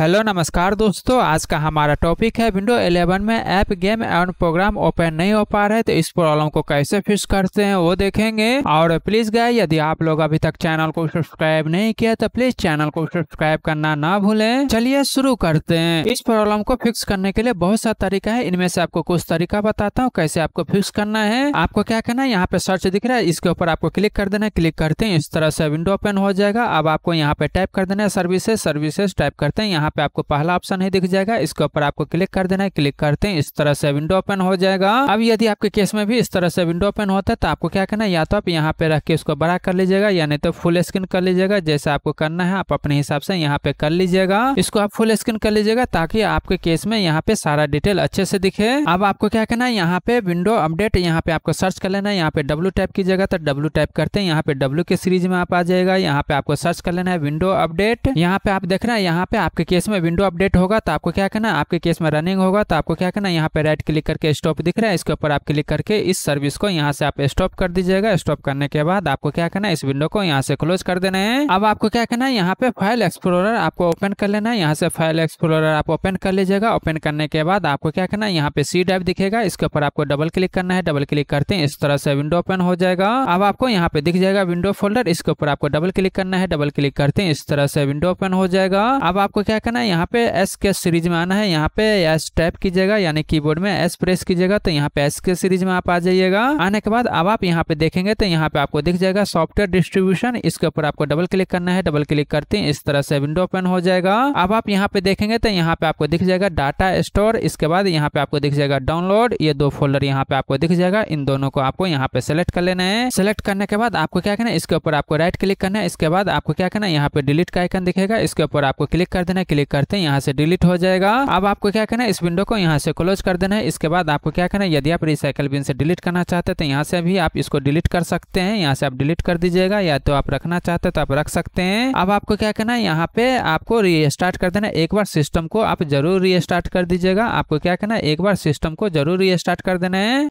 hello नमस्कार दोस्तों आज का हमारा टॉपिक है विंडो 11 में app game and program open नहीं हो पा रहे तो इस प्रॉब्लम को कैसे फिक्स करते हैं वो देखेंगे और प्लीज गए यदि आप लोग अभी तक चैनल को सब्सक्राइब नहीं किया तो प्लीज चैनल को सब्सक्राइब करना ना भूलें चलिए शुरू करते हैं इस प्रॉब्लम को फिक्स करने के लिए बहुत सा तरीका है इनमें से आपको कुछ तरीका बताता हूँ कैसे आपको फिक्स करना है आपको क्या करना है यहाँ पे सर्च दिख रहा है इसके ऊपर आपको क्लिक कर देना क्लिक करते हैं इस तरह से विंडो ओपन हो जाएगा अब आपको यहाँ पे टाइप कर देना है सर्विसेज सर्विसेज टाइप करते हैं यहाँ पे आपको पहला ऑप्शन है दिख जाएगा इसके ऊपर आपको क्लिक कर देना है क्लिक करते हैं इस तरह से विंडो ओपन हो जाएगा अब यदि आपके केस में भी इस तरह से विंडो ओपन होता है तो आपको क्या करना है या तो आप यहाँ पे रख के उसको बड़ा कर लीजिएगा या नहीं तो फुल स्क्रीन कर लीजिएगा जैसे आपको करना है आप अपने हिसाब से यहाँ पे कर लीजिएगा इसको आप फुल स्क्रीन कर लीजिएगा ताकि आपके केस में यहाँ पे सारा डिटेल अच्छे से दिखे अब आपको क्या करना है यहाँ पे विंडो अपडेट यहाँ पे आपको सर्च कर लेना है यहाँ पे डब्ल्यू टाइप की जगह तो डब्ल्यू टाइप करते हैं यहाँ पे डब्ल्यू के सीरीज में आप आ जाएगा यहाँ पे आपको सर्च कर लेना है विंडो अपडेट यहाँ पे आप देख रहे हैं यहाँ पे आपके केस में विंडो अपडेट होगा तो आपको क्या करना आपके केस में रनिंग होगा तो आपको क्या करना यहाँ पे राइट क्लिक करके स्टॉप दिख रहा है इसके ऊपर आप क्लिक करके इस सर्विस को यहाँ से आप स्टॉप कर दीजिएगा स्टॉप करने के बाद आपको क्या करना है इस विंडो को यहाँ से क्लोज कर देना है अब आपको क्या करना है यहाँ पे फाइल एक्सप्लोरर आपको ओपन कर लेना है यहाँ से फाइल एक्सप्लोरर आप ओपन कर लीजिएगा ओपन करने के बाद आपको क्या करना है यहाँ पे सी ड्राइव दिखेगा इसके ऊपर आपको डबल क्लिक करना है डबल क्लिक करते हैं इस तरह से विंडो ओपन हो जाएगा अब आपको यहाँ पे दिख जाएगा विंडो फोल्डर इसके ऊपर आपको डबल क्लिक करना है डबल क्लिक करते हैं इस तरह से विंडो ओपन हो जाएगा अब आपको क्या करना है यहाँ पे एस के सीरीज में आना है यहाँ पे एस टाइप कीजिएगा यानी कीबोर्ड में एस प्रेस कीजिएगा तो यहाँ पे एस के सीरीज में आप आ जाइएगा आने के बाद अब आप यहाँ पे देखेंगे तो यहाँ पे आपको दिख जाएगा सॉफ्टवेयर डिस्ट्रीब्यूशन इसके ऊपर आपको डबल क्लिक करना है डबल क्लिक करते हैं इस तरह से विंडो ओपन हो जाएगा अब आप यहाँ पे देखेंगे तो यहाँ पे आपको दिख जाएगा डाटा स्टोर इसके बाद यहाँ पे आपको दिख जाएगा डाउनलोड ये दो फोल्डर यहाँ पे आपको दिख जाएगा इन दोनों को आपको यहाँ पे सेलेक्ट कर लेना है सेलेक्ट करने के बाद आपको क्या करना है इसके ऊपर आपको राइट क्लिक करना है इसके बाद आपको क्या करना है यहाँ पे डिलीट का आइकन दिखेगा इसके ऊपर आपको क्लिक कर देना क्लिक करते हैं यहाँ से डिलीट हो जाएगा अब आपको क्या करना है इस विंडो को यहाँ से क्लोज कर देना है इसके बाद आपको क्या करना है यदि आप रिसाइकल बिन से डिलीट करना चाहते तो यहाँ से भी आप इसको डिलीट कर सकते हैं यहाँ से आप डिलीट कर दीजिएगा या तो आप रखना चाहते तो आप रख सकते हैं अब आपको क्या करना है यहाँ पे आपको रिस्टार्ट कर देना एक बार सिस्टम को आप जरूर रिस्टार्ट कर दीजिएगा आपको क्या करना है एक बार सिस्टम को जरूर रिस्टार्ट कर देना है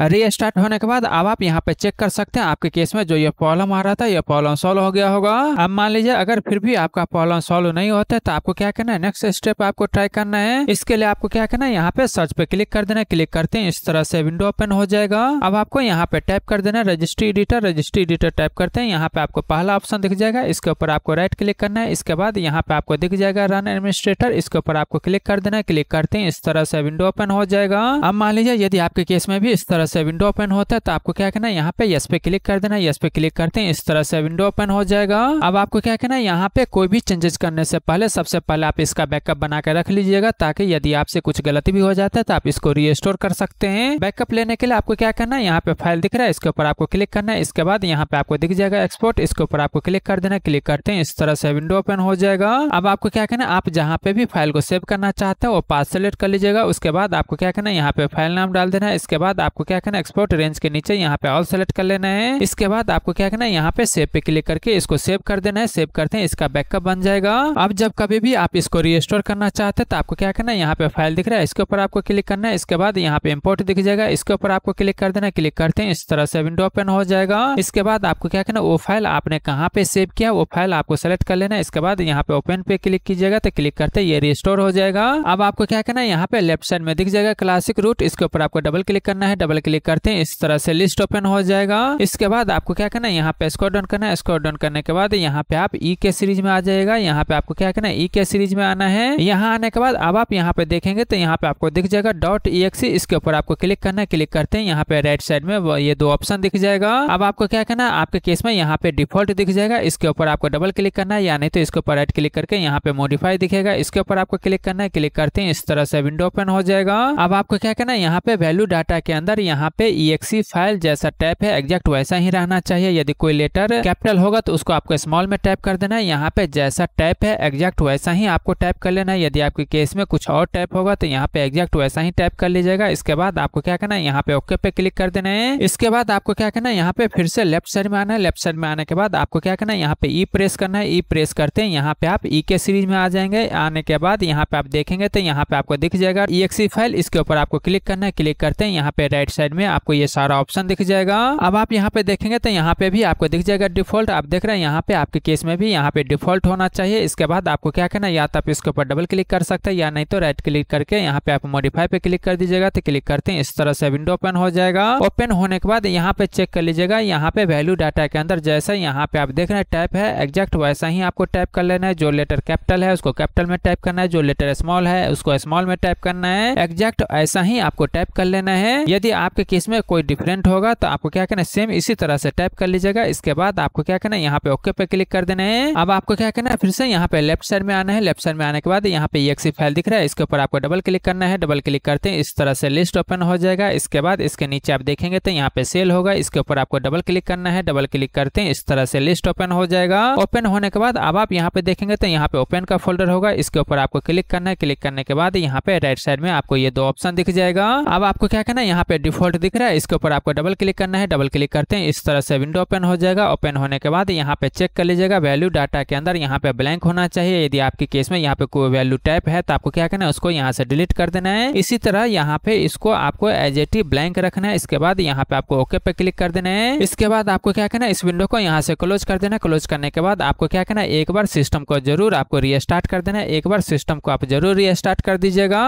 रीस्टार्ट होने के बाद अब आप यहाँ पे चेक कर सकते हैं आपके केस में जो ये प्रॉब्लम आ रहा था ये प्रॉब्लम सॉल्व हो गया होगा अब मान लीजिए अगर फिर भी आपका प्रॉब्लम सॉल्व नहीं होता तो आपको क्या करना है नेक्स्ट स्टेप आपको ट्राई करना है इसके लिए आपको क्या करना है यहाँ पे सर्च पे क्लिक कर देना क्लिक करते हैं इस तरह से विंडो ओपन हो जाएगा अब आपको यहाँ पे टाइप कर देना registry editor registry editor type करते हैं यहाँ पे आपको पहला ऑप्शन दिख जाएगा इसके ऊपर आपको राइट क्लिक करना है इसके बाद यहाँ पे आपको दिख जाएगा रन एडमिनिस्ट्रेटर इसके ऊपर आपको क्लिक कर देना क्लिक करते हैं इस तरह से विंडो ओपन हो जाएगा अब मान लीजिए यदि आपके केस में भी इस तरह तरह से विंडो ओपन होता है तो आपको क्या करना है यहाँ पे यस पे क्लिक कर देना यस पे क्लिक करते हैं इस तरह से विंडो ओपन हो जाएगा अब आपको क्या करना है यहाँ पे कोई भी चेंजेस करने से पहले सबसे पहले आप इसका बैकअप बना के रख लीजिएगा ताकि यदि आपसे कुछ गलती भी हो जाता है तो आप इसको रिस्टोर कर सकते हैं बैकअप लेने के लिए आपको क्या करना है यहाँ पे फाइल दिख रहा है इसके ऊपर आपको क्लिक करना है इसके बाद यहाँ पे आपको दिख जाएगा एक्सपोर्ट इसके ऊपर आपको क्लिक कर देना क्लिक करते हैं इस तरह से विंडो ओपन हो जाएगा अब आपको क्या करना है आप जहाँ पे भी फाइल को सेव करना चाहते हो पास सेलेक्ट कर लीजिएगा उसके बाद आपको क्या करना है यहाँ पे फाइल नाम डाल देना है इसके बाद आपको क्या क्या करना है एक्सपोर्ट रेंज के नीचे यहाँ पे ऑल सेलेक्ट कर लेना है इसके बाद आपको क्या करना है यहाँ पे सेव पे क्लिक करके इसको सेव कर देना है सेव करते हैं इसका बैकअप बन जाएगा अब जब कभी भी आप इसको रिस्टोर करना चाहते हैं तो आपको क्या करना है यहाँ पे फाइल दिख रहा है इसके ऊपर आपको क्लिक करना है इसके बाद यहाँ पे इम्पोर्ट दिख जाएगा इसके ऊपर आपको क्लिक कर देना क्लिक करते हैं इस तरह से विंडो ओपन हो जाएगा इसके बाद आपको क्या करना वो फाइल आपने कहाँ पे सेव किया वो फाइल आपको सेलेक्ट कर लेना है इसके बाद यहाँ पे ओपन पे क्लिक कीजिएगा तो क्लिक करते ये रिस्टोर हो जाएगा अब आपको क्या करना है यहाँ पे लेफ्ट साइड में दिख जाएगा क्लासिक रूट इसके ऊपर आपको डबल क्लिक करना है डबल क्लिक करते हैं इस तरह से लिस्ट ओपन हो जाएगा इसके बाद आपको क्या करना है यहाँ पे स्कोर डाउन करना है स्कोर डाउन करने के बाद यहाँ पे आप ई के सीरीज में आ जाएगा यहाँ पे आपको क्या करना है ई के सीरीज में आना है यहाँ आने के बाद अब आप यहाँ पे देखेंगे तो यहाँ पे आपको दिख जाएगा डॉट ई इसके ऊपर आपको क्लिक करना है क्लिक करते हैं यहाँ पे राइट साइड में ये दो ऑप्शन दिख जाएगा अब आपको क्या करना है आपके केस में यहाँ पे डिफॉल्ट दिख जाएगा इसके ऊपर आपको डबल क्लिक करना है या नहीं तो इसके ऊपर राइट क्लिक करके यहाँ पे मॉडिफाई दिखेगा इसके ऊपर आपको क्लिक करना है क्लिक करते हैं इस तरह से विंडो ओपन हो जाएगा अब आपको क्या करना है यहाँ पे वैल्यू डाटा के अंदर यहाँ यहाँ पे ई फाइल जैसा टैप है एग्जैक्ट वैसा ही रहना चाहिए यदि कोई लेटर कैपिटल होगा तो उसको आपको स्मॉल में टाइप कर देना है यहाँ पे जैसा टाइप है एग्जैक्ट वैसा ही आपको टाइप कर लेना है यदि आपके केस में कुछ और टाइप होगा तो यहाँ पे एग्जैक्ट वैसा ही टाइप कर लीजिएगा इसके बाद आपको क्या करना है यहाँ पे ओके पे क्लिक कर देना है इसके बाद आपको क्या करना है यहाँ पे फिर से लेफ्ट साइड में आना है लेफ्ट साइड में आने के बाद आपको क्या करना है यहाँ पे ई प्रेस करना है ई प्रेस करते हैं यहाँ पे आप ई के सीरीज में आ जाएंगे आने के बाद यहाँ पे आप देखेंगे तो यहाँ पे आपको दिख जाएगा ई फाइल इसके ऊपर आपको क्लिक करना है क्लिक करते हैं यहाँ पे राइट साइड साइड में आपको ये सारा ऑप्शन दिख जाएगा अब आप यहाँ पे देखेंगे तो यहाँ पे भी आपको दिख जाएगा डिफॉल्ट आप देख रहे हैं यहाँ पे आपके केस में भी यहाँ पे डिफॉल्ट होना चाहिए इसके बाद आपको क्या करना या तो आप इसके ऊपर डबल क्लिक कर सकते हैं या नहीं तो राइट क्लिक करके यहाँ पे आप मॉडिफाई पे क्लिक कर दीजिएगा तो क्लिक करते हैं इस तरह से विंडो ओपन हो जाएगा ओपन होने के बाद यहाँ पे चेक कर लीजिएगा यहाँ पे वैल्यू डाटा के अंदर जैसा यहाँ पे आप देख रहे हैं टाइप है एग्जैक्ट वैसा ही आपको टाइप कर लेना है जो लेटर कैपिटल है उसको कैपिटल में टाइप करना है जो लेटर स्मॉल है उसको स्मॉल में टाइप करना है एग्जैक्ट ऐसा ही आपको टाइप कर लेना है यदि आप आपके केस में कोई डिफरेंट होगा तो आपको क्या करना है सेम इसी तरह से टाइप कर लीजिएगा इसके बाद आपको क्या करना है यहाँ पे ओके पे क्लिक कर देना है अब आपको क्या करना है फिर से यहाँ पे लेफ्ट साइड में आना है लेफ्ट साइड में आने के बाद यहाँ पे एक फाइल दिख रहा है इसके ऊपर आपको डबल क्लिक करना है डबल क्लिक करते हैं इस तरह से लिस्ट ओपन हो जाएगा इसके बाद इसके नीचे आप देखेंगे तो यहाँ पे सेल होगा इसके ऊपर आपको डबल क्लिक करना है डबल क्लिक करते हैं इस तरह से लिस्ट ओपन हो जाएगा ओपन होने के बाद अब आप यहाँ पे देखेंगे तो यहाँ पे ओपन का फोल्डर होगा इसके ऊपर आपको क्लिक करना है क्लिक करने के बाद यहाँ पे राइट साइड में आपको ये दो ऑप्शन दिख जाएगा अब आपको क्या करना है यहाँ पे डिफॉल्ट डिफॉल्ट दिख रहा है इसके ऊपर आपको डबल क्लिक करना है डबल क्लिक करते हैं इस तरह से विंडो ओपन हो जाएगा ओपन होने के बाद यहाँ पे चेक कर लीजिएगा वैल्यू डाटा के अंदर यहाँ पे ब्लैंक होना चाहिए यदि आपके केस में यहाँ पे कोई वैल्यू टाइप है तो आपको क्या करना है उसको यहाँ से डिलीट कर देना है इसी तरह यहाँ पे इसको आपको एज एटी ब्लैंक रखना है इसके बाद यहाँ पे आपको ओके पे क्लिक कर देना है इसके बाद आपको क्या करना है इस विंडो को यहाँ से क्लोज कर देना क्लोज करने के बाद आपको क्या करना है एक बार सिस्टम को जरूर आपको रिस्टार्ट कर देना है एक बार सिस्टम को आप जरूर रिस्टार्ट कर दीजिएगा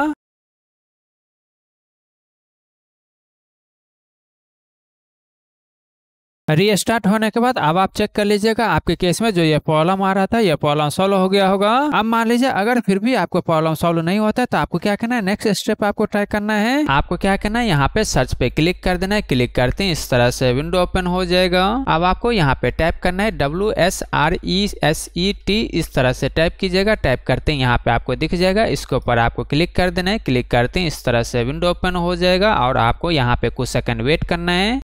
रीस्टार्ट होने के बाद अब आप चेक कर लीजिएगा आपके केस में जो ये प्रॉब्लम आ रहा था ये प्रॉब्लम सॉल्व हो गया होगा अब मान लीजिए अगर फिर भी आपको प्रॉब्लम सॉल्व नहीं होता है तो आपको क्या करना है नेक्स्ट स्टेप आपको ट्राई करना है आपको क्या करना है यहाँ पे सर्च पे क्लिक कर देना है क्लिक करते हैं इस तरह से विंडो ओपन हो जाएगा अब आपको यहाँ पे टाइप करना है W S R E S E T इस तरह से टाइप कीजिएगा टाइप करते हैं यहाँ पे आपको दिख जाएगा इसके ऊपर आपको क्लिक कर देना है क्लिक करते हैं इस तरह से विंडो ओपन हो जाएगा और आपको यहाँ पे कुछ सेकंड वेट करना है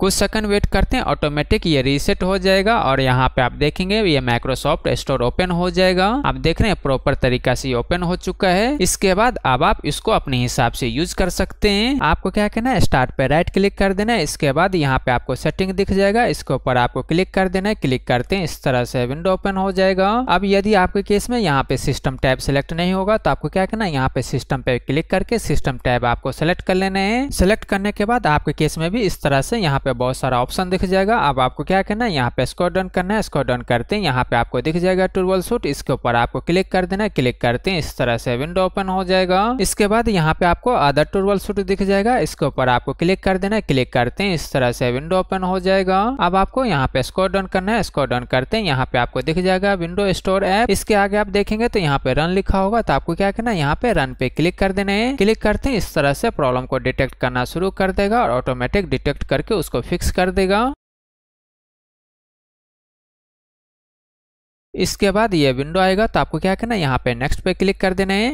कुछ सेकंड वेट करते हैं ऑटोमेटिक ये रीसेट हो जाएगा और यहाँ पे आप देखेंगे ये माइक्रोसॉफ्ट स्टोर ओपन हो जाएगा आप देख रहे हैं प्रॉपर तरीका से ओपन हो चुका है इसके बाद अब आप इसको अपने हिसाब से यूज कर सकते हैं आपको क्या कहना है स्टार्ट पे राइट क्लिक कर देना है इसके बाद यहाँ पे आपको सेटिंग दिख जाएगा इसके ऊपर आपको क्लिक कर देना है क्लिक करते हैं इस तरह से विंडो ओपन हो जाएगा अब यदि आपके केस में यहाँ पे सिस्टम टैब सिलेक्ट नहीं होगा तो आपको क्या कहना है यहाँ पे सिस्टम पे क्लिक करके सिस्टम टैब आपको सेलेक्ट कर लेना है सेलेक्ट करने के बाद आपके केस में भी इस तरह से यहाँ पे पे बहुत सारा ऑप्शन दिख जाएगा अब आपको क्या करना है यहाँ पे स्कोर डन करना है स्कोर डन करते हैं यहाँ पे आपको दिख जाएगा टूरबल सूट इसके ऊपर आपको क्लिक कर देना है क्लिक करते हैं इस तरह से विंडो ओपन हो जाएगा इसके बाद यहाँ पे आपको अदर टूरबल सूट दिख जाएगा इसके ऊपर आपको क्लिक कर देना है क्लिक करते हैं इस तरह से विंडो ओपन हो जाएगा अब आपको यहाँ पे स्कोर डन करना है स्कोर डन करते हैं यहाँ पे आपको दिख जाएगा विंडो स्टोर ऐप इसके आगे आप देखेंगे तो यहाँ पे रन लिखा होगा तो आपको क्या करना है यहाँ पे रन पे क्लिक कर देना है क्लिक करते हैं इस तरह से प्रॉब्लम को डिटेक्ट करना शुरू कर देगा और ऑटोमेटिक डिटेक्ट करके उसको फिक्स कर देगा इसके बाद ये विंडो आएगा तो आपको क्या करना है यहाँ पे नेक्स्ट पे क्लिक कर देना है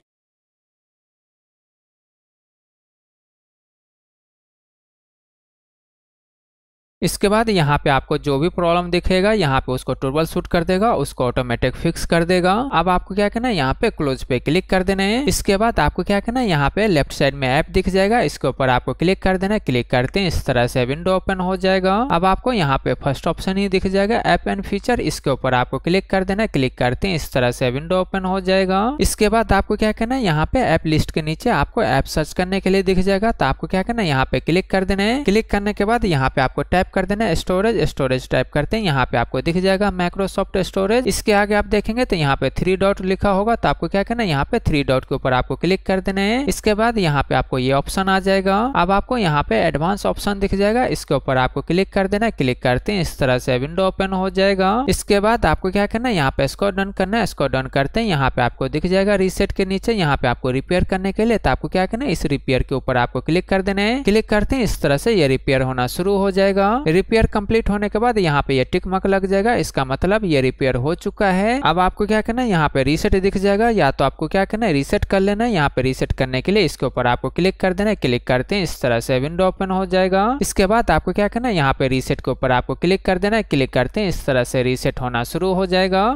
इसके बाद यहाँ पे आपको जो भी प्रॉब्लम दिखेगा यहाँ पे उसको ट्रबल शूट कर देगा उसको ऑटोमेटिक फिक्स कर देगा अब आपको क्या करना है यहाँ पे क्लोज पे क्लिक कर देना है इसके बाद आपको क्या करना है यहाँ पे लेफ्ट साइड में ऐप दिख जाएगा इसके ऊपर आपको क्लिक कर देना है क्लिक करते हैं इस तरह से विंडो ओपन हो जाएगा अब आपको यहाँ पे फर्स्ट ऑप्शन ही दिख जाएगा ऐप एंड फीचर इसके ऊपर आपको क्लिक कर देना है क्लिक करते हैं इस तरह से विंडो ओपन हो जाएगा इसके बाद आपको क्या करना है यहाँ पे ऐप लिस्ट के नीचे आपको ऐप सर्च करने के लिए दिख जाएगा तो आपको क्या करना है यहाँ पे क्लिक कर देना है क्लिक करने के बाद यहाँ पे आपको टैप कर देना स्टोरेज स्टोरेज टाइप करते हैं यहाँ पे आपको दिख जाएगा माइक्रोसॉफ्ट स्टोरेज इसके आगे आप देखेंगे तो यहाँ पे थ्री डॉट लिखा होगा तो आपको क्या करना है यहाँ पे थ्री डॉट के ऊपर आपको क्लिक कर देना है इसके बाद यहाँ पे आपको ये ऑप्शन आ जाएगा अब आपको यहाँ पे एडवांस ऑप्शन दिख जाएगा इसके ऊपर आपको क्लिक कर देना है क्लिक करते हैं इस तरह से विंडो ओपन हो जाएगा इसके बाद आपको क्या करना है यहाँ पे स्कोर डन करना है स्कोर डन करते हैं यहाँ पे आपको दिख जाएगा रीसेट के नीचे यहाँ पे आपको रिपेयर करने के लिए तो आपको क्या करना है इस रिपेयर के ऊपर आपको क्लिक कर देना है क्लिक करते हैं इस तरह से ये रिपेयर होना शुरू हो जाएगा रिपेयर कंप्लीट होने के बाद यहाँ पे ये टिक मक लग जाएगा इसका मतलब ये रिपेयर हो चुका है अब आपको क्या करना है यहाँ पे रीसेट दिख जाएगा या तो आपको क्या करना है रीसेट कर लेना है यहाँ पे रीसेट करने के लिए इसके ऊपर आपको क्लिक कर देना है क्लिक करते हैं इस तरह से विंडो ओपन हो जाएगा इसके बाद आपको क्या करना है यहाँ पे रीसेट के ऊपर आपको क्लिक कर देना है क्लिक करते हैं इस तरह से रीसेट होना शुरू हो जाएगा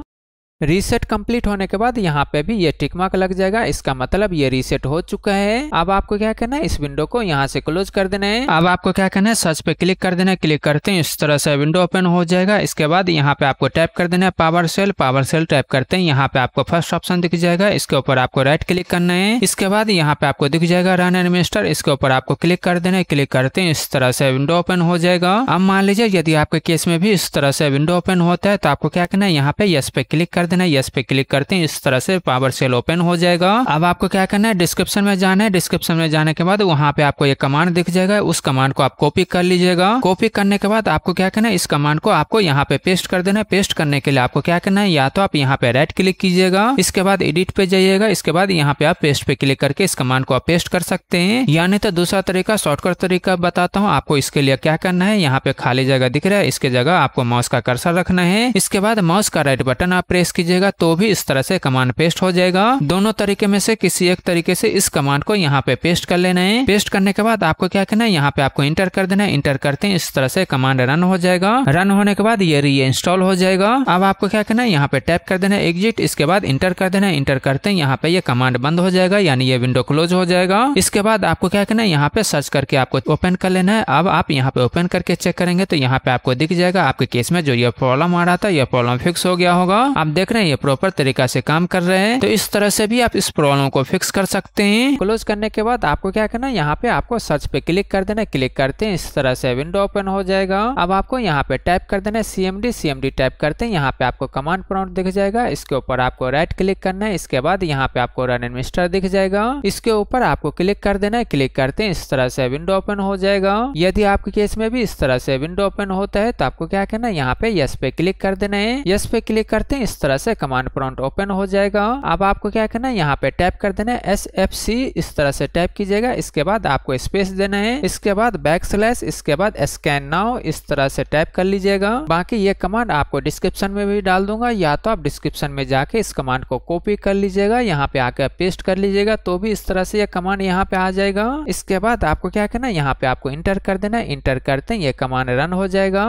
रीसेट कंप्लीट होने के बाद यहाँ पे भी ये टिक मार्क लग जाएगा इसका मतलब ये रीसेट हो चुका है अब आपको क्या करना है इस विंडो को यहाँ से क्लोज कर देना है अब आपको क्या करना है सर्च पे क्लिक कर देना है क्लिक करते हैं इस तरह से विंडो ओपन हो जाएगा इसके बाद यहाँ पे आपको टाइप कर देना है PowerShell PowerShell type करते हैं यहाँ पे आपको फर्स्ट ऑप्शन दिख जाएगा इसके ऊपर आपको राइट क्लिक करना है इसके बाद यहाँ पे आपको दिख जाएगा रन एडमिनिस्टर इसके ऊपर आपको क्लिक कर देना है क्लिक करते हैं इस तरह से विंडो ओपन हो जाएगा अब मान लीजिए यदि आपके केस में भी इस तरह से विंडो ओपन होता है तो आपको क्या करना है यहाँ पे यस पे क्लिक कर देना है यस पे क्लिक करते हैं इस तरह से पावर सेल ओपन हो जाएगा अब आपको क्या करना है डिस्क्रिप्शन में जाना है डिस्क्रिप्शन में जाने के बाद वहाँ पे आपको एक कमांड दिख जाएगा उस कमांड को आप कॉपी कर लीजिएगा कॉपी करने के बाद आपको क्या करना है इस कमांड को आपको यहाँ पे पेस्ट कर देना है पेस्ट करने के लिए आपको क्या करना है या तो आप यहाँ पे राइट क्लिक कीजिएगा इसके बाद एडिट पे जाइएगा इसके बाद यहाँ पे आप पेस्ट पे क्लिक करके इस कमांड को आप पेस्ट कर सकते हैं यानी तो दूसरा तरीका शॉर्टकट तरीका बताता हूँ आपको इसके लिए क्या करना है यहाँ पे खाली जगह दिख रहा है इसके जगह आपको माउस का कर्सर रखना है इसके बाद माउस का राइट बटन आप प्रेस कीजिएगा तो भी इस तरह से कमांड पेस्ट हो जाएगा दोनों तरीके में से किसी एक तरीके से इस कमांड को यहाँ पे पेस्ट कर लेना है पेस्ट करने के बाद आपको क्या करना है यहाँ पे आपको इंटर कर देना है इंटर करते हैं इस तरह से कमांड रन हो जाएगा रन होने के बाद ये री इंस्टॉल हो जाएगा अब आपको क्या करना है यहाँ पे टैप कर देना है एग्जिट इसके बाद इंटर कर देना है इंटर करते हैं यहाँ पे ये कमांड बंद हो जाएगा यानी ये विंडो क्लोज हो जाएगा इसके बाद आपको क्या करना है यहाँ पे सर्च करके आपको ओपन कर लेना है अब आप यहाँ पे ओपन करके चेक करेंगे तो यहाँ पे आपको दिख जाएगा आपके केस में जो ये प्रॉब्लम आ रहा था यह प्रॉब्लम फिक्स हो गया होगा आप देख देख रहे हैं ये प्रॉपर तरीका से काम कर रहे हैं तो इस तरह से भी आप इस प्रॉब्लम को फिक्स कर सकते हैं क्लोज करने के बाद आपको क्या करना है यहाँ पे आपको सर्च पे क्लिक कर देना क्लिक करते हैं इस तरह से विंडो ओपन हो जाएगा अब आपको यहाँ पे टाइप कर देना है सीएमडी सीएमडी टाइप करते हैं यहाँ पे आपको कमांड प्रॉन्ट दिख जाएगा इसके ऊपर आपको राइट क्लिक करना है इसके बाद यहाँ पे आपको रन मिस्टर दिख जाएगा इसके ऊपर आपको क्लिक कर देना है क्लिक करते हैं इस तरह से विंडो ओपन हो जाएगा यदि आपके केस में भी इस तरह से विंडो ओपन होता है तो आपको क्या करना है यहाँ पे यस पे क्लिक कर देना है यस पे क्लिक करते हैं इस तरह तरह से कमांड प्रॉन्ट ओपन हो जाएगा अब आपको क्या करना है यहाँ पे टैप कर देना है एस एफ सी इस तरह से टैप कीजिएगा इसके बाद आपको स्पेस देना है इसके बाद बैक स्लैश इसके बाद स्कैन नाउ इस तरह से टाइप कर लीजिएगा बाकी ये कमांड आपको डिस्क्रिप्शन में भी डाल दूंगा या तो आप डिस्क्रिप्शन में जाके इस कमांड को कॉपी कर लीजिएगा यहाँ पे आके पेस्ट कर लीजिएगा तो भी इस तरह से ये कमांड यहाँ पे आ जाएगा इसके बाद आपको क्या करना है यहाँ पे आपको इंटर कर देना है इंटर करते ये कमांड रन हो जाएगा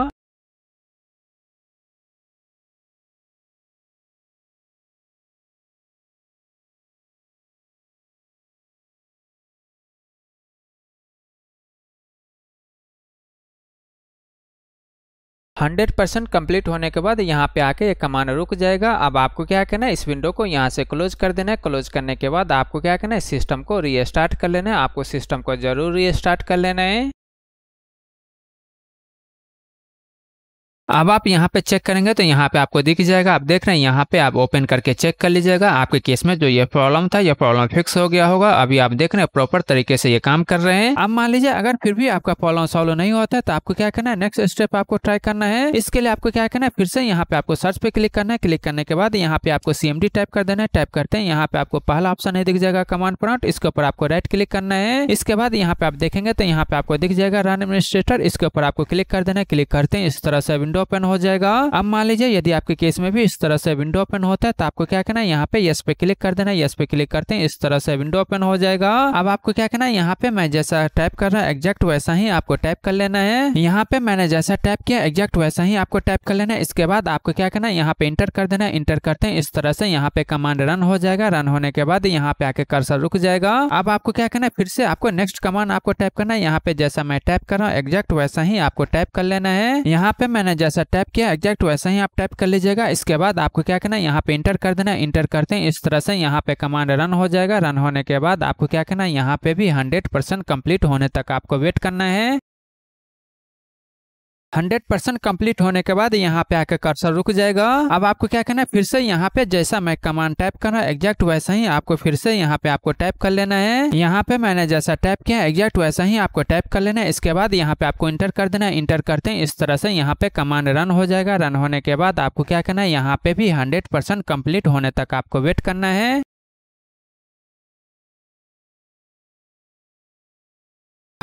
100 परसेंट कम्प्लीट होने के बाद यहाँ पे आके ये कमान रुक जाएगा अब आपको क्या करना है इस विंडो को यहाँ से क्लोज कर देना है क्लोज करने के बाद आपको क्या करना है सिस्टम को रीस्टार्ट कर लेना है आपको सिस्टम को जरूर रीस्टार्ट कर लेना है अब आप यहाँ पे चेक करेंगे तो यहाँ पे आपको दिख जाएगा आप देख रहे हैं यहाँ पे आप ओपन करके चेक कर लीजिएगा आपके केस में जो ये प्रॉब्लम था ये प्रॉब्लम फिक्स हो गया होगा अभी आप देख रहे हैं प्रॉपर तरीके से ये काम कर रहे हैं अब मान लीजिए अगर फिर भी आपका प्रॉब्लम सॉल्व नहीं होता है तो आपको क्या करना है नेक्स्ट स्टेप आपको ट्राई करना है इसके लिए आपको क्या करना है फिर से यहाँ पे आपको सर्च पे क्लिक करना है क्लिक करने के बाद यहाँ पे आपको सीएमडी टाइप कर देना है टाइप करते हैं यहाँ पे आपको पहला ऑप्शन है दिख जाएगा कमांड प्रॉन्ट इसके ऊपर आपको राइट क्लिक करना है इसके बाद यहाँ पे आप देखेंगे तो यहाँ पे आपको दिख जाएगा रन एडमिनिस्ट्रेटर इसके ऊपर आपको क्लिक कर देना है क्लिक करते हैं इस तरह से विंडो विंडो ओपन हो जाएगा अब मान लीजिए यदि आपके केस में भी इस तरह से विंडो ओपन होता है तो आपको क्या कहना है यहाँ पे यस पे क्लिक कर देना यस पे क्लिक करते हैं इस तरह से विंडो ओपन हो जाएगा अब आपको क्या कहना है यहाँ पे मैं जैसा टाइप कर रहा है एग्जैक्ट वैसा ही आपको टाइप कर लेना है यहाँ पे मैंने जैसा टाइप किया एग्जैक्ट वैसा ही आपको टाइप कर लेना है इसके बाद आपको क्या कहना है यहाँ पे इंटर कर देना इंटर करते हैं इस तरह से यहाँ पे कमांड रन हो जाएगा रन होने के बाद यहाँ पे आके कर्सर रुक जाएगा अब आपको क्या करना है फिर से आपको नेक्स्ट कमांड आपको टाइप करना है यहाँ पे जैसा मैं टाइप कर रहा हूँ एग्जैक्ट वैसा ही आपको टाइप कर लेना है यहाँ पे मैंने जैसा टाइप किया एग्जैक्ट वैसा ही आप टाइप कर लीजिएगा इसके बाद आपको क्या करना है यहाँ पे इंटर कर देना इंटर करते हैं इस तरह से यहाँ पे कमांड रन हो जाएगा रन होने के बाद आपको क्या करना है यहाँ पे भी हंड्रेड परसेंट कंप्लीट होने तक आपको वेट करना है हंड्रेड परसेंट कम्प्लीट होने के बाद यहाँ पे आके कर्सर रुक जाएगा अब आपको क्या करना है फिर से यहाँ पे जैसा मैं कमांड टाइप कर रहा एग्जैक्ट वैसा ही आपको फिर से यहाँ पे आपको टाइप कर लेना है यहाँ पे मैंने जैसा टाइप किया एग्जैक्ट वैसा ही आपको टाइप कर लेना है इसके बाद यहाँ पे आपको इंटर कर देना है इंटर करते हैं इस तरह से यहाँ पे कमांड रन हो जाएगा रन होने के बाद आपको क्या करना है यहाँ पे भी हंड्रेड परसेंट कम्प्लीट होने तक आपको वेट करना है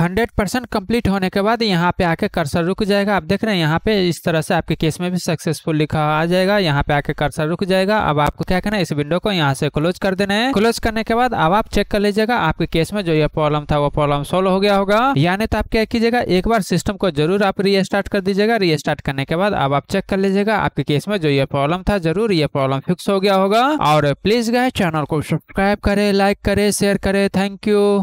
हंड्रेड परसेंट कम्प्लीट होने के बाद यहाँ पे आके कर्सर रुक जाएगा आप देख रहे हैं यहाँ पे इस तरह से आपके केस में भी सक्सेसफुल लिखा आ जाएगा यहाँ पे आके कर्सर रुक जाएगा अब आपको क्या करना है इस विंडो को यहाँ से क्लोज कर देना है क्लोज करने के बाद अब आप चेक कर लीजिएगा आपके केस में जो ये प्रॉब्लम था वो प्रॉब्लम सोल्व हो गया होगा यानी तो आप क्या कीजिएगा एक बार सिस्टम को जरूर आप रीस्टार्ट कर दीजिएगा रीस्टार्ट करने के बाद अब आप चेक कर लीजिएगा आपके केस में जो ये प्रॉब्लम था जरूर ये प्रॉब्लम फिक्स हो गया होगा और प्लीज गए चैनल को सब्सक्राइब करे लाइक करे शेयर करे थैंक यू